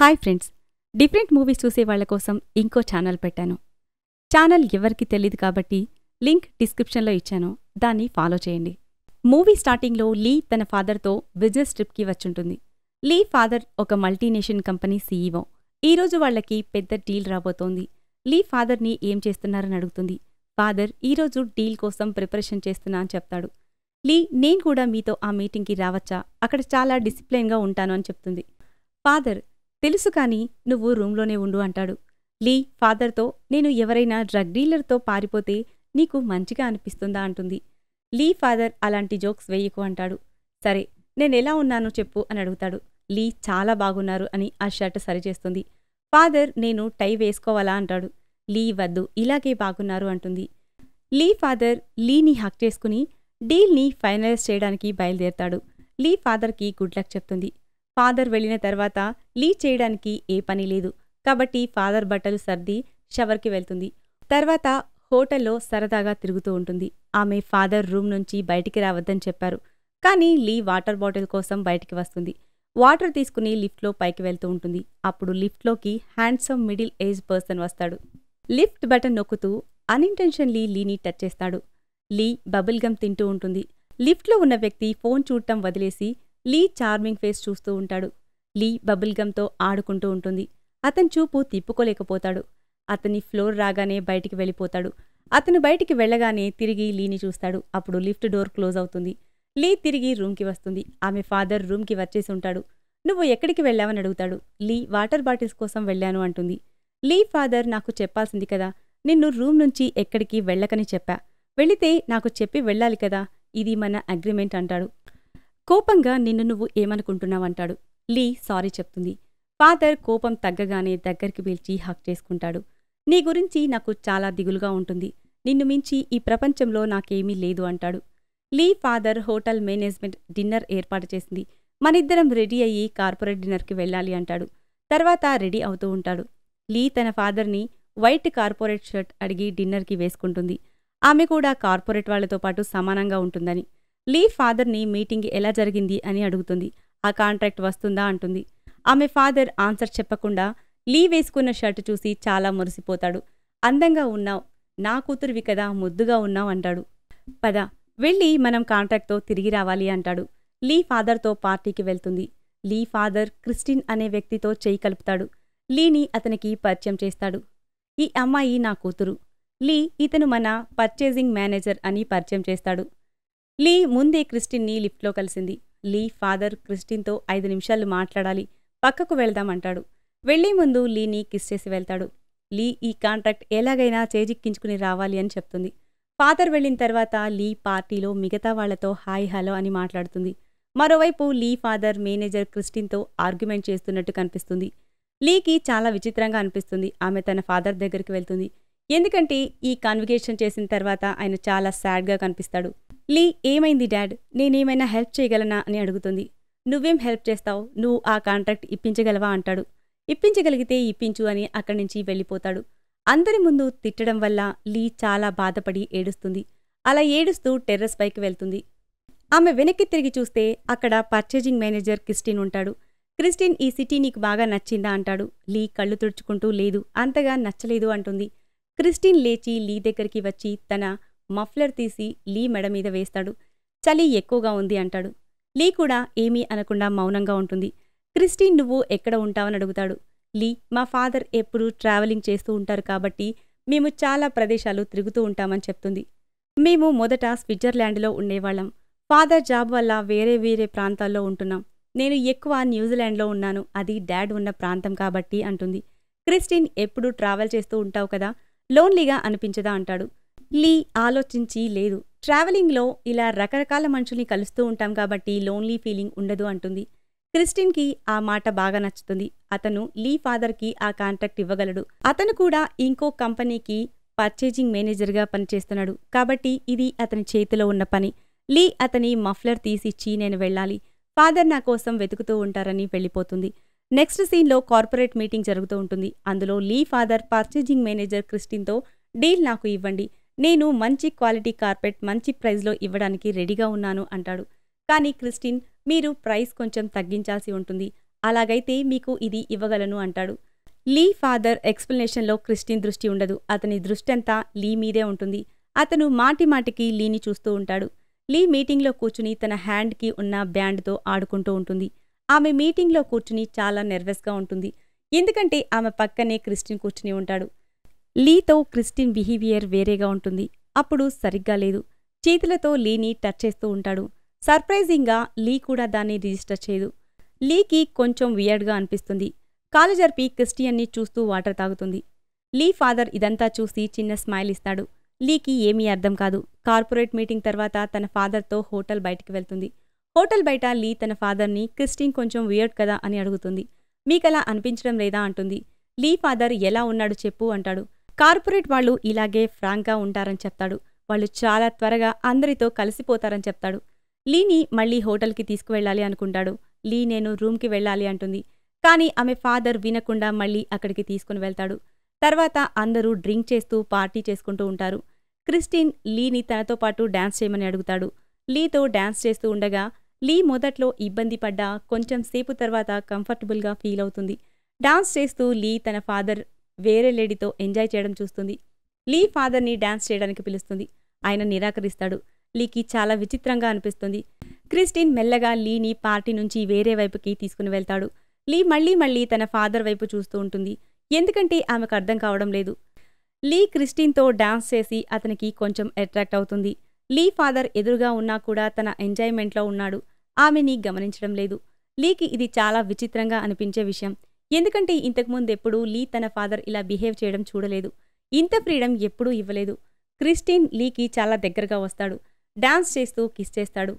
hi friends different movies చూసే వాళ్ళ కోసం ఇంకో ఛానల్ పెట్టాను ఛానల్ ఎవరికి తెలియదు కాబట్టి లింక్ డిస్క్రిప్షన్లో ఇచ్చాను దాన్ని ఫాలో చేయండి మూవీ స్టార్టింగ్లో లీ తన ఫాదర్తో బిజినెస్ ట్రిప్కి వచ్చుంటుంది లీ ఫాదర్ ఒక మల్టీనేషన్ కంపెనీ సీఈఓ ఈరోజు వాళ్ళకి పెద్ద డీల్ రాబోతోంది లీ ఫాదర్ని ఏం చేస్తున్నారని అడుగుతుంది ఫాదర్ ఈరోజు డీల్ కోసం ప్రిపరేషన్ చేస్తున్నా అని చెప్తాడు లీ నేను కూడా మీతో ఆ మీటింగ్కి రావచ్చా అక్కడ చాలా డిసిప్లైన్గా ఉంటాను అని చెప్తుంది ఫాదర్ తెలుసు కానీ నువ్వు రూంలోనే ఉండు అంటాడు లీ ఫాదర్తో నేను ఎవరైనా డ్రగ్ డీలర్తో పారిపోతే నీకు మంచిగా అనిపిస్తుందా అంటుంది లీ ఫాదర్ అలాంటి జోక్స్ వేయకు అంటాడు సరే నేను ఎలా ఉన్నానో చెప్పు అని అడుగుతాడు లీ చాలా బాగున్నారు అని ఆ షర్ట్ సరిచేస్తుంది ఫాదర్ నేను టై వేసుకోవాలా అంటాడు లీ వద్దు ఇలాగే బాగున్నారు అంటుంది లీ ఫాదర్ లీని హక్ చేసుకుని డీల్ని ఫైనలైజ్ చేయడానికి బయలుదేరతాడు లీ ఫాదర్కి గుడ్ లక్ చెప్తుంది ఫాదర్ వెళ్ళిన తర్వాత లీ చేయడానికి ఏ పని లేదు కాబట్టి ఫాదర్ బట్టలు సర్ది షవర్కి వెళ్తుంది తర్వాత హోటల్లో సరదాగా తిరుగుతూ ఉంటుంది ఆమె ఫాదర్ రూమ్ నుంచి బయటికి రావద్దని చెప్పారు కానీ లీ వాటర్ బాటిల్ కోసం బయటికి వస్తుంది వాటర్ తీసుకుని లిఫ్ట్లో పైకి వెళ్తూ ఉంటుంది అప్పుడు లిఫ్ట్లోకి హ్యాండ్సమ్ మిడిల్ ఏజ్ పర్సన్ వస్తాడు లిఫ్ట్ బటన్ నొక్కుతూ అన్ఇంటెన్షన్లీ లీని టచ్ చేస్తాడు లీ బబుల్ గమ్ తింటూ ఉంటుంది లిఫ్ట్లో ఉన్న వ్యక్తి ఫోన్ చూడటం వదిలేసి లీ చార్మింగ్ ఫేస్ చూస్తూ ఉంటాడు లీ బబుల్గమ్తో ఆడుకుంటూ ఉంటుంది అతని చూపు తిప్పుకోలేకపోతాడు అతని ఫ్లోర్ రాగానే బయటికి వెళ్ళిపోతాడు అతను బయటికి వెళ్ళగానే తిరిగి లీని చూస్తాడు అప్పుడు లిఫ్ట్ డోర్ క్లోజ్ అవుతుంది లీ తిరిగి రూమ్కి వస్తుంది ఆమె ఫాదర్ రూమ్కి వచ్చేసి ఉంటాడు నువ్వు ఎక్కడికి వెళ్ళావని అడుగుతాడు లీ వాటర్ బాటిల్స్ కోసం వెళ్ళాను అంటుంది లీ ఫాదర్ నాకు చెప్పాల్సింది కదా నిన్ను రూమ్ నుంచి ఎక్కడికి వెళ్ళకని చెప్పా వెళితే నాకు చెప్పి వెళ్ళాలి కదా ఇది మన అగ్రిమెంట్ అంటాడు కోపంగా నిన్ను నువ్వు ఏమనుకుంటున్నావంటాడు లీ సారీ చెప్తుంది ఫాదర్ కోపం తగ్గగానే దగ్గరికి పిలిచి హక్ చేసుకుంటాడు నీ గురించి నాకు చాలా దిగులుగా ఉంటుంది నిన్ను మించి ఈ ప్రపంచంలో నాకేమీ లేదు అంటాడు Lee father hotel management dinner ఏర్పాటు చేసింది మనిద్దరం రెడీ అయ్యి కార్పొరేట్ డిన్నర్కి వెళ్ళాలి అంటాడు తర్వాత రెడీ అవుతూ ఉంటాడు లీ తన ఫాదర్ని వైట్ కార్పొరేట్ షర్ట్ అడిగి డిన్నర్కి వేసుకుంటుంది ఆమె కూడా కార్పొరేట్ వాళ్లతో పాటు సమానంగా ఉంటుందని లీ ఫాదర్ని మీటింగ్ ఎలా జరిగింది అని అడుగుతుంది ఆ కాంట్రాక్ట్ వస్తుందా అంటుంది ఆమె ఫాదర్ ఆన్సర్ చెప్పకుండా లీ వేసుకున్న షర్ట్ చూసి చాలా మురిసిపోతాడు అందంగా ఉన్నావు నా కూతురువి కదా ముద్దుగా ఉన్నావు అంటాడు పద వెళ్ళి మనం కాంట్రాక్ట్తో తిరిగి రావాలి అంటాడు లీ ఫాదర్తో పార్టీకి వెళ్తుంది లీ ఫాదర్ క్రిస్టిన్ అనే వ్యక్తితో చేయి కలుపుతాడు లీని అతనికి పరిచయం చేస్తాడు ఈ అమ్మాయి నా కూతురు లీ ఇతను మన పర్చేజింగ్ మేనేజర్ అని పరిచయం చేస్తాడు లీ ముందే క్రిస్టిన్ని లిఫ్ట్లో కలిసింది లీ ఫాదర్ క్రిస్టిన్తో ఐదు నిమిషాలు మాట్లాడాలి పక్కకు వెళ్దామంటాడు వెళ్లే ముందు లీని కిస్ చేసి వెళ్తాడు లీ ఈ కాంట్రాక్ట్ ఎలాగైనా చేజిక్కించుకుని రావాలి అని చెప్తుంది ఫాదర్ వెళ్ళిన తర్వాత లీ పార్టీలో మిగతా వాళ్లతో హాయ్ హలో అని మాట్లాడుతుంది మరోవైపు లీ ఫాదర్ మేనేజర్ క్రిస్టిన్తో ఆర్గ్యుమెంట్ చేస్తున్నట్టు కనిపిస్తుంది లీకి చాలా విచిత్రంగా అనిపిస్తుంది ఆమె తన ఫాదర్ దగ్గరికి వెళ్తుంది ఎందుకంటే ఈ కాన్విగేషన్ చేసిన తర్వాత ఆయన చాలా సాడ్గా కనిపిస్తాడు లీ ఏమైంది డాడ్ నేనేమైనా హెల్ప్ చేయగలనా అని అడుగుతుంది నువ్వేం హెల్ప్ చేస్తావు నువ్వు ఆ కాంట్రాక్ట్ ఇప్పించగలవా అంటాడు ఇప్పించగలిగితే ఇప్పించు అని అక్కడి నుంచి వెళ్ళిపోతాడు అందరి ముందు తిట్టడం వల్ల లీ చాలా బాధపడి ఏడుస్తుంది అలా ఏడుస్తూ టెర్రస్ పైకి వెళ్తుంది ఆమె వెనక్కి తిరిగి చూస్తే అక్కడ పర్చేజింగ్ మేనేజర్ క్రిస్టిన్ ఉంటాడు క్రిస్టిన్ ఈ సిటీ నీకు బాగా నచ్చిందా అంటాడు లీ కళ్ళు తుడుచుకుంటూ లేదు అంతగా నచ్చలేదు అంటుంది క్రిస్టిన్ లేచి లీ దగ్గరికి వచ్చి తన మఫ్లర్ తీసి లీ మెడ మీద వేస్తాడు చలి ఎక్కువగా ఉంది అంటాడు లీ కూడా ఏమీ అనకుండా మౌనంగా ఉంటుంది క్రిస్టిన్ నువ్వు ఎక్కడ ఉంటావని అడుగుతాడు లీ మా ఫాదర్ ఎప్పుడూ ట్రావెలింగ్ చేస్తూ ఉంటారు కాబట్టి మేము చాలా ప్రదేశాలు తిరుగుతూ ఉంటామని చెప్తుంది మేము మొదట స్విట్జర్లాండ్లో ఉండేవాళ్ళం ఫాదర్ జాబ్ వల్ల వేరే వేరే ప్రాంతాల్లో ఉంటున్నాం నేను ఎక్కువ న్యూజిలాండ్లో ఉన్నాను అది డాడ్ ఉన్న ప్రాంతం కాబట్టి అంటుంది క్రిస్టిన్ ఎప్పుడూ ట్రావెల్ చేస్తూ ఉంటావు కదా లోన్లీగా అనిపించదా అంటాడు లీ ఆలోచించి లేదు ట్రావెలింగ్లో ఇలా రకరకాల మనుషుల్ని కలుస్తూ ఉంటాం కాబట్టి లోన్లీ ఫీలింగ్ ఉండదు అంటుంది క్రిస్టిన్కి ఆ మాట బాగా నచ్చుతుంది అతను లీ ఫాదర్కి ఆ కాంట్రాక్ట్ ఇవ్వగలడు అతను కూడా ఇంకో కంపెనీకి పర్చేజింగ్ మేనేజర్గా పనిచేస్తున్నాడు కాబట్టి ఇది అతని చేతిలో ఉన్న పని లీ అతని మఫ్లర్ తీసిచ్చి నేను వెళ్ళాలి ఫాదర్ నా కోసం వెతుకుతూ ఉంటారని వెళ్ళిపోతుంది నెక్స్ట్ సీన్లో కార్పొరేట్ మీటింగ్ జరుగుతూ ఉంటుంది అందులో లీ ఫాదర్ పర్చేజింగ్ మేనేజర్ క్రిస్టిన్తో డీల్ నాకు ఇవ్వండి నేను మంచి క్వాలిటీ కార్పెట్ మంచి ప్రైస్లో ఇవ్వడానికి రెడీగా ఉన్నాను అంటాడు కానీ క్రిస్టిన్ మీరు ప్రైస్ కొంచెం తగ్గించాల్సి ఉంటుంది అలాగైతే మీకు ఇది ఇవ్వగలను అంటాడు లీ ఫాదర్ ఎక్స్ప్లెనేషన్లో క్రిస్టిన్ దృష్టి ఉండదు అతని దృష్టి అంతా లీ మీదే ఉంటుంది అతను మాటి మాటికి లీని చూస్తూ ఉంటాడు లీ మీటింగ్లో కూర్చుని తన హ్యాండ్కి ఉన్న బ్యాండ్తో ఆడుకుంటూ ఉంటుంది ఆమె మీటింగ్లో కూర్చుని చాలా నెర్వస్గా ఉంటుంది ఎందుకంటే ఆమె పక్కనే క్రిస్టిన్ కూర్చుని ఉంటాడు లీతో క్రిస్టిన్ బిహేవియర్ వేరేగా ఉంటుంది అప్పుడు సరిగ్గా లేదు చేతులతో లీని టచ్ చేస్తూ ఉంటాడు సర్ప్రైజింగ్గా లీ కూడా దాన్ని రిజిస్టర్ చేయదు లీకి కొంచెం వియర్డ్గా అనిపిస్తుంది కాలు జరిపి క్రిస్టియన్ని చూస్తూ వాటర్ తాగుతుంది లీ ఫాదర్ ఇదంతా చూసి చిన్న స్మైల్ ఇస్తాడు లీకి ఏమీ అర్థం కాదు కార్పొరేట్ మీటింగ్ తర్వాత తన ఫాదర్తో హోటల్ బయటికి వెళ్తుంది హోటల్ బయట లీ తన ఫాదర్ని క్రిస్టిన్ కొంచెం వియర్డ్ కదా అని అడుగుతుంది మీకలా అనిపించడం లేదా అంటుంది లీ ఫాదర్ ఎలా ఉన్నాడు చెప్పు అంటాడు కార్పొరేట్ వాళ్ళు ఇలాగే ఫ్రాంక్గా ఉంటారని చెప్తాడు వాళ్ళు చాలా త్వరగా అందరితో కలిసిపోతారని చెప్తాడు లీని మళ్ళీ హోటల్కి తీసుకువెళ్ళాలి అనుకుంటాడు లీ నేను రూమ్కి వెళ్ళాలి అంటుంది కానీ ఆమె ఫాదర్ వినకుండా మళ్ళీ అక్కడికి తీసుకుని వెళ్తాడు తర్వాత అందరూ డ్రింక్ చేస్తూ పార్టీ చేసుకుంటూ ఉంటారు క్రిస్టిన్ లీని తనతో పాటు డ్యాన్స్ చేయమని అడుగుతాడు లీతో డ్యాన్స్ చేస్తూ ఉండగా లీ మొదట్లో ఇబ్బంది పడ్డా కొంచెం సేపు తర్వాత కంఫర్టబుల్గా ఫీల్ అవుతుంది డాన్స్ చేస్తూ లీ తన ఫాదర్ వేరే లేడీతో ఎంజాయ్ చేయడం చూస్తుంది లీ ఫాదర్ని డ్యాన్స్ చేయడానికి పిలుస్తుంది ఆయన నిరాకరిస్తాడు లీకి చాలా విచిత్రంగా అనిపిస్తుంది క్రిస్టిన్ మెల్లగా లీని పార్టీ నుంచి వేరే వైపుకి తీసుకుని వెళ్తాడు లీ మళ్ళీ మళ్ళీ తన ఫాదర్ వైపు చూస్తూ ఉంటుంది ఎందుకంటే ఆమెకు అర్థం కావడం లేదు లీ క్రిస్టిన్తో డాన్స్ చేసి అతనికి కొంచెం అట్రాక్ట్ అవుతుంది లీ ఫాదర్ ఎదురుగా ఉన్నా కూడా తన ఎంజాయ్మెంట్లో ఉన్నాడు ఆమెని గమనించడం లేదు లీకి ఇది చాలా విచిత్రంగా అనిపించే విషయం ఎందుకంటే ఇంతకుముందు ఎప్పుడూ లీ తన ఫాదర్ ఇలా బిహేవ్ చేయడం చూడలేదు ఇంత ఫ్రీడమ్ ఎప్పుడూ ఇవ్వలేదు క్రిస్టిన్ లీకి చాలా దగ్గరగా వస్తాడు డాన్స్ చేస్తూ కిస్ చేస్తాడు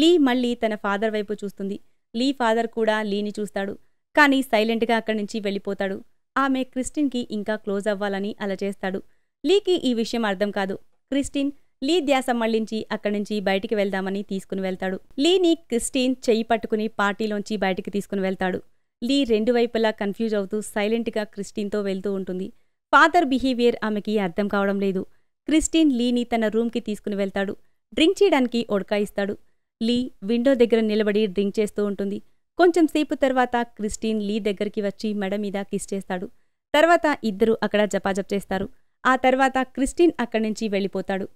లీ మళ్ళీ తన ఫాదర్ వైపు చూస్తుంది లీ ఫాదర్ కూడా లీని చూస్తాడు కానీ సైలెంట్గా అక్కడి నుంచి వెళ్ళిపోతాడు ఆమె క్రిస్టిన్కి ఇంకా క్లోజ్ అవ్వాలని అలా చేస్తాడు లీకి ఈ విషయం అర్థం కాదు క్రిస్టిన్ లీ ధ్యాస మళ్లించి అక్కడి నుంచి బయటికి వెళ్దామని తీసుకుని వెళ్తాడు లీని క్రిస్టిన్ చెయ్యి పట్టుకుని పార్టీలోంచి బయటికి తీసుకుని వెళ్తాడు లీ రెండు వైపులా కన్ఫ్యూజ్ అవుతూ సైలెంట్గా క్రిస్టిన్తో వెళ్తూ ఉంటుంది ఫాదర్ బిహేవియర్ ఆమెకి అర్థం కావడం లేదు క్రిస్టిన్ లీని తన రూమ్కి తీసుకుని వెళ్తాడు డ్రింక్ చేయడానికి ఉడకాయిస్తాడు లీ విండో దగ్గర నిలబడి డ్రింక్ చేస్తూ ఉంటుంది కొంచెం సేపు తర్వాత క్రిస్టిన్ లీ దగ్గరికి వచ్చి మెడ మీద కిస్ చేస్తాడు తర్వాత ఇద్దరు అక్కడ జపాజప్ చేస్తారు ఆ తర్వాత క్రిస్టిన్ అక్కడి నుంచి వెళ్ళిపోతాడు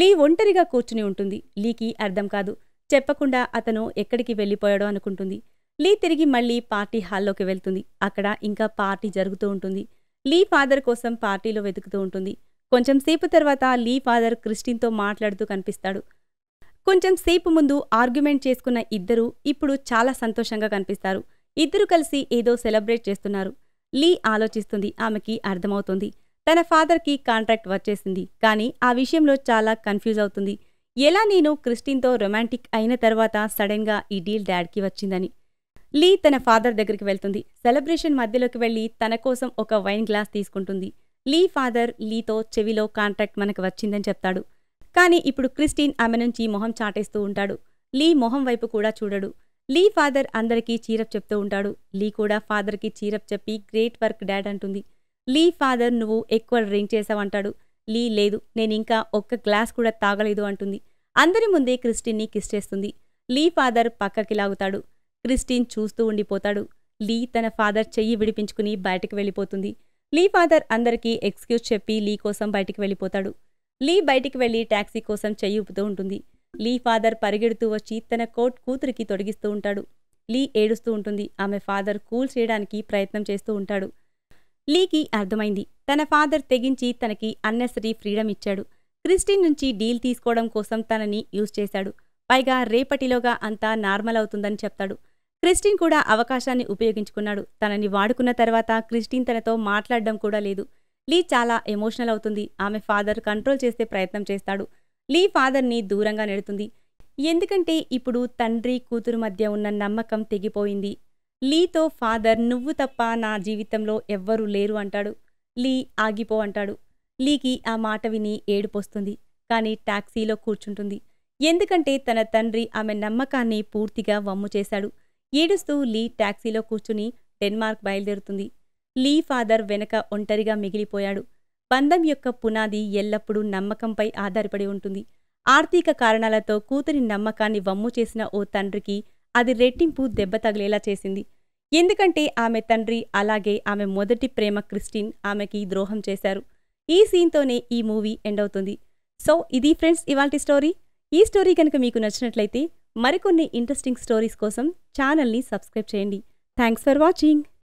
లీ ఒంటరిగా కూర్చుని ఉంటుంది లీకి అర్థం కాదు చెప్పకుండా అతను ఎక్కడికి వెళ్ళిపోయాడో అనుకుంటుంది లీ తిరిగి మళ్ళీ పార్టీ హాల్లోకి వెళ్తుంది అక్కడ ఇంకా పార్టీ జరుగుతూ ఉంటుంది లీ ఫాదర్ కోసం పార్టీలో వెతుకుతూ ఉంటుంది కొంచెం సేపు తర్వాత లీ ఫాదర్ క్రిస్టిన్తో మాట్లాడుతూ కనిపిస్తాడు కొంచెం సేపు ముందు ఆర్గ్యుమెంట్ చేసుకున్న ఇద్దరు ఇప్పుడు చాలా సంతోషంగా కనిపిస్తారు ఇద్దరు కలిసి ఏదో సెలబ్రేట్ చేస్తున్నారు లీ ఆలోచిస్తుంది ఆమెకి అర్థమవుతుంది తన ఫాదర్కి కాంట్రాక్ట్ వచ్చేసింది కానీ ఆ విషయంలో చాలా కన్ఫ్యూజ్ అవుతుంది ఎలా నేను క్రిస్టిన్తో రొమాంటిక్ అయిన తర్వాత సడన్గా ఈ డీల్ డాడ్కి వచ్చిందని లీ తన ఫాదర్ దగ్గరికి వెళ్తుంది సెలబ్రేషన్ మధ్యలోకి వెళ్ళి తన కోసం ఒక వైన్ గ్లాస్ తీసుకుంటుంది లీ ఫాదర్ లీతో చెవిలో కాంట్రాక్ట్ మనకు వచ్చిందని చెప్తాడు కానీ ఇప్పుడు క్రిస్టిన్ ఆమె నుంచి మొహం చాటేస్తూ ఉంటాడు లీ మొహం వైపు కూడా చూడడు లీ ఫాదర్ అందరికీ చీరప్ చెప్తూ ఉంటాడు లీ కూడా ఫాదర్కి చీరప్ చెప్పి గ్రేట్ వర్క్ డాడ్ అంటుంది లీ ఫాదర్ నువ్వు ఎక్కువ డ్రింక్ చేసావంటాడు లీ లేదు నేను ఇంకా ఒక్క గ్లాస్ కూడా తాగలేదు అంటుంది అందరి ముందే క్రిస్టిన్ని కిస్ చేస్తుంది లీ ఫాదర్ పక్కకి లాగుతాడు క్రిస్టీన్ చూస్తూ ఉండిపోతాడు లీ తన ఫాదర్ చెయ్యి విడిపించుకుని బయటకు వెళ్ళిపోతుంది లీ ఫాదర్ అందరికీ ఎక్స్క్యూజ్ చెప్పి లీ కోసం బయటికి వెళ్ళిపోతాడు లీ బయటికి వెళ్ళి ట్యాక్సీ కోసం చెయ్యి ఊపుతూ ఉంటుంది లీ ఫాదర్ పరిగెడుతూ వచ్చి తన కోట్ కూతురికి తొడిగిస్తూ ఉంటాడు లీ ఏడుస్తూ ఉంటుంది ఆమె ఫాదర్ కూల్ చేయడానికి ప్రయత్నం చేస్తూ ఉంటాడు లీకి అర్థమైంది తన ఫాదర్ తెగించి తనకి అన్నెసరీ ఫ్రీడమ్ ఇచ్చాడు క్రిస్టిన్ నుంచి డీల్ తీసుకోవడం కోసం తనని యూజ్ చేశాడు పైగా రేపటిలోగా అంతా నార్మల్ అవుతుందని చెప్తాడు క్రిస్టిన్ కూడా అవకాశాన్ని ఉపయోగించుకున్నాడు తనని వాడుకున్న తర్వాత క్రిస్టిన్ తనతో మాట్లాడడం కూడా లేదు లీ చాలా ఎమోషనల్ అవుతుంది ఆమె ఫాదర్ కంట్రోల్ చేసే ప్రయత్నం చేస్తాడు లీ ఫాదర్ని దూరంగా నెడుతుంది ఎందుకంటే ఇప్పుడు తండ్రి కూతురు మధ్య ఉన్న నమ్మకం తెగిపోయింది లీతో ఫాదర్ నువ్వు తప్ప నా జీవితంలో ఎవ్వరూ లేరు అంటాడు లీ ఆగిపో అంటాడు లీకి ఆ మాట విని ఏడుపొస్తుంది కానీ టాక్సీలో కూర్చుంటుంది ఎందుకంటే తన తండ్రి ఆమె నమ్మకాన్ని పూర్తిగా వమ్ము చేశాడు ఏడుస్తూ లీ ట్యాక్సీలో కూర్చుని డెన్మార్క్ బయలుదేరుతుంది లీ ఫాదర్ వెనక ఒంటరిగా మిగిలిపోయాడు బంధం యొక్క పునాది ఎల్లప్పుడూ నమ్మకంపై ఆధారపడి ఉంటుంది ఆర్థిక కారణాలతో కూతురి నమ్మకాన్ని వమ్ము చేసిన ఓ తండ్రికి అది రెట్టింపు దెబ్బ తగిలేలా చేసింది ఎందుకంటే ఆమె తండ్రి అలాగే ఆమె మొదటి ప్రేమ క్రిస్టిన్ ఆమెకి ద్రోహం చేశారు ఈ సీన్తోనే ఈ మూవీ ఎండ్ అవుతుంది సో ఇది ఫ్రెండ్స్ ఇవాల్టి స్టోరీ ఈ స్టోరీ కనుక మీకు నచ్చినట్లయితే మరికొన్ని ఇంట్రెస్టింగ్ స్టోరీస్ కోసం ఛానల్ని సబ్స్క్రైబ్ చేయండి థ్యాంక్స్ ఫర్ వాచింగ్